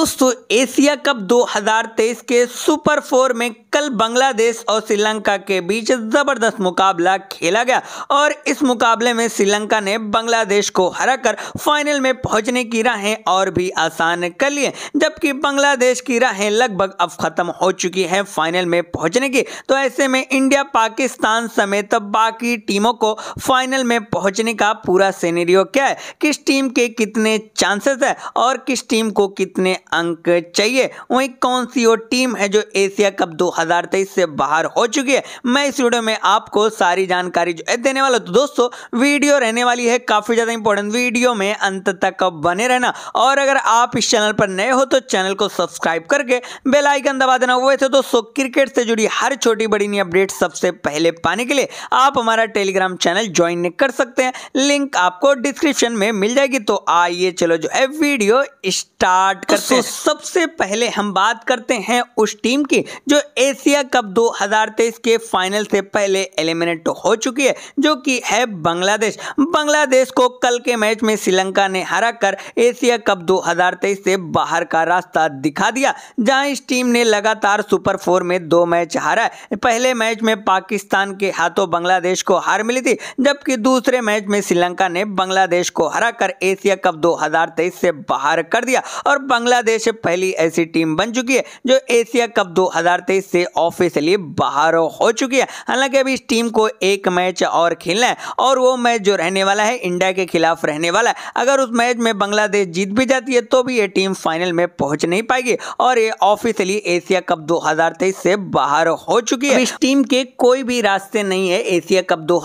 दोस्तों Asia cup 2023 के super four में कल बांग्लादेश और श्रीलंका के बीच जबरदस्त मुकाबला खेला गया और इस मुकाबले में श्रीलंका ने बांग्लादेश को हराकर फाइनल में पहुंचने की राहें और भी आसान कर लिए जबकि बांग्लादेश की राहें लगभग अब खत्म हो चुकी हैं फाइनल में पहुंचने की तो ऐसे में इंडिया पाकिस्तान समेत बाकी टीमों को फाइनल में पहुंचने का पूरा सीनेरियो क्या है किस टीम के कितने चांसेस है और किस टीम को कितने अंक चाहिए वहीं कौन सी वो टीम है जो एशिया कप 2023 से बाहर हो चुकी है मैं इस वीडियो में आपको सारी जानकारी जो है देने वाला तो दोस्तों वीडियो रहने वाली है काफ़ी ज़्यादा इंपॉर्टेंट वीडियो में अंत तक बने रहना और अगर आप इस चैनल पर नए हो तो चैनल को सब्सक्राइब करके बेलाइकन दबा देना वैसे दोस्तों क्रिकेट से जुड़ी हर छोटी बड़ी नई अपडेट सबसे पहले पाने के लिए आप हमारा टेलीग्राम चैनल ज्वाइन कर सकते हैं लिंक आपको डिस्क्रिप्शन में मिल जाएगी तो आइए चलो जो है वीडियो स्टार्ट करते हैं तो सबसे पहले हम बात करते हैं उस टीम की जो एशिया कप 2023 के फाइनल से पहले एलिमिनेट हो चुकी है जो कि है बांग्लादेश बांग्लादेश को कल के मैच में श्रीलंका ने हरा कर एशिया कप 2023 से बाहर का रास्ता दिखा दिया जहां इस टीम ने लगातार सुपर फोर में दो मैच हारा पहले मैच में पाकिस्तान के हाथों बांग्लादेश को हार मिली थी जबकि दूसरे मैच में श्रीलंका ने बांग्लादेश को हरा एशिया कप दो से बाहर कर दिया और बांग्लादेश बांग्लादेश पहली ऐसी टीम बन चुकी है जो एशिया कप 2023 से ऑफिशियली बाहर हो चुकी है हालांकि अभी इस टीम को एक मैच और खेलना है और वो मैच जो रहने वाला है इंडिया के खिलाफ रहने वाला है अगर उस मैच में बांग्लादेश जीत भी जाती है तो भी ये टीम फाइनल में पहुंच नहीं पाएगी और ये ऑफिशियली एशिया कप दो से बाहर हो चुकी है इस टीम के कोई भी रास्ते नहीं है एशिया कप दो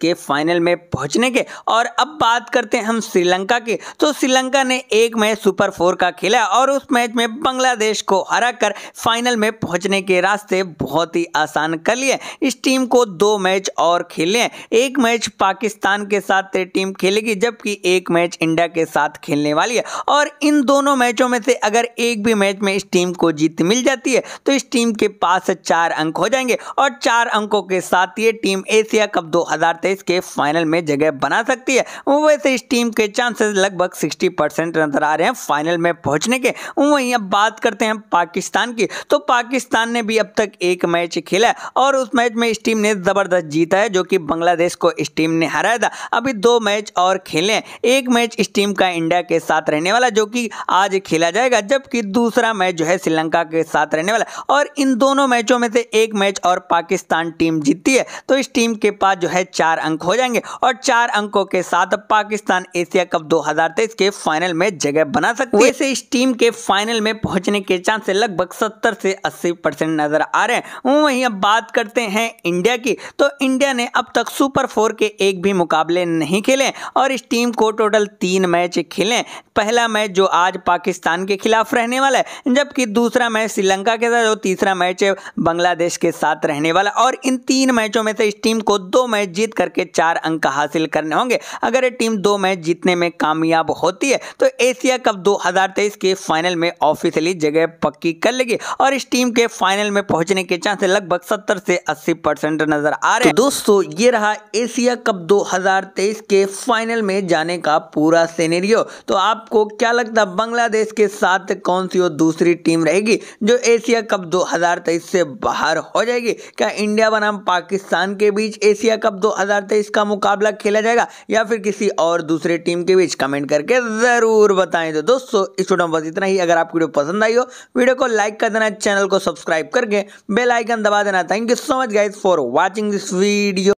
के फाइनल में पहुंचने के और अब बात करते हैं हम श्रीलंका की तो श्रीलंका ने एक मैच सुपर फोर का खेला और उस मैच में बांग्लादेश को हराकर फाइनल में पहुंचने के रास्ते बहुत ही आसान कर लिए इस टीम को दो मैच और खेलने एक मैच पाकिस्तान के साथ टीम खेलेगी जबकि एक मैच इंडिया के साथ खेलने वाली है और इन दोनों मैचों में से अगर एक भी मैच में इस टीम को जीत मिल जाती है तो इस टीम के पास चार अंक हो जाएंगे और चार अंकों के साथ ये टीम एशिया कप 2023 के फाइनल में जगह बना सकती है वैसे इस टीम के चांसेस लगभग 60 परसेंट नजर आ रहे हैं फाइनल में पहुंचने ठीक है वहीं अब बात करते हैं पाकिस्तान की तो पाकिस्तान ने भी अब तक एक मैच खेला है और उस मैच में इस टीम ने ज़बरदस्त जीता है जो कि बांग्लादेश को इस टीम ने हराया था अभी दो मैच और खेले एक मैच इस टीम का इंडिया के साथ रहने वाला जो कि आज खेला जाएगा जबकि दूसरा मैच जो है श्रीलंका के साथ रहने वाला और इन दोनों मैचों में से एक मैच और पाकिस्तान टीम जीतती है तो इस टीम के पास जो है चार अंक हो जाएंगे और चार अंकों के साथ पाकिस्तान एशिया कप दो के फाइनल में जगह बना सकती है इस टीम टीम के फाइनल में पहुंचने के चांस लगभग सत्तर से अस्सी परसेंट नजर आ रहे हैं वहीं अब बात करते हैं इंडिया की तो इंडिया ने अब तक सुपर फोर के एक भी मुकाबले नहीं खेले और इस टीम को टोटल तीन मैच खेले पहला मैच जो आज पाकिस्तान के खिलाफ रहने वाला है जबकि दूसरा मैच श्रीलंका के साथ और तीसरा मैच बांग्लादेश के साथ रहने वाला और इन तीन मैचों में से इस टीम को दो मैच जीत करके चार अंक हासिल करने होंगे अगर ये टीम दो मैच जीतने में कामयाब होती है तो एशिया कप 2023 के फाइनल में ऑफिशियली जगह पक्की कर लेगी और इस टीम के फाइनल में पहुंचने के चांस लगभग सत्तर से अस्सी परसेंट नजर आ रहे हैं तो दोस्तों ये रहा एशिया कप 2023 के फाइनल में जाने का पूरा सीनेरियो तो आपको क्या लगता है बांग्लादेश के साथ कौन सी और दूसरी टीम रहेगी जो एशिया कप दो से बाहर हो जाएगी क्या इंडिया बनाम पाकिस्तान के बीच एशिया कप दो का मुकाबला खेला जाएगा या फिर किसी और दूसरे टीम के बीच कमेंट करके जरूर बताएं तो दोस्तों इस वीडियो में बस इतना ही अगर आपको वीडियो पसंद आई हो वीडियो को लाइक कर देना चैनल को सब्सक्राइब करके बेल आइकन दबा देना thank you so much guys for watching this video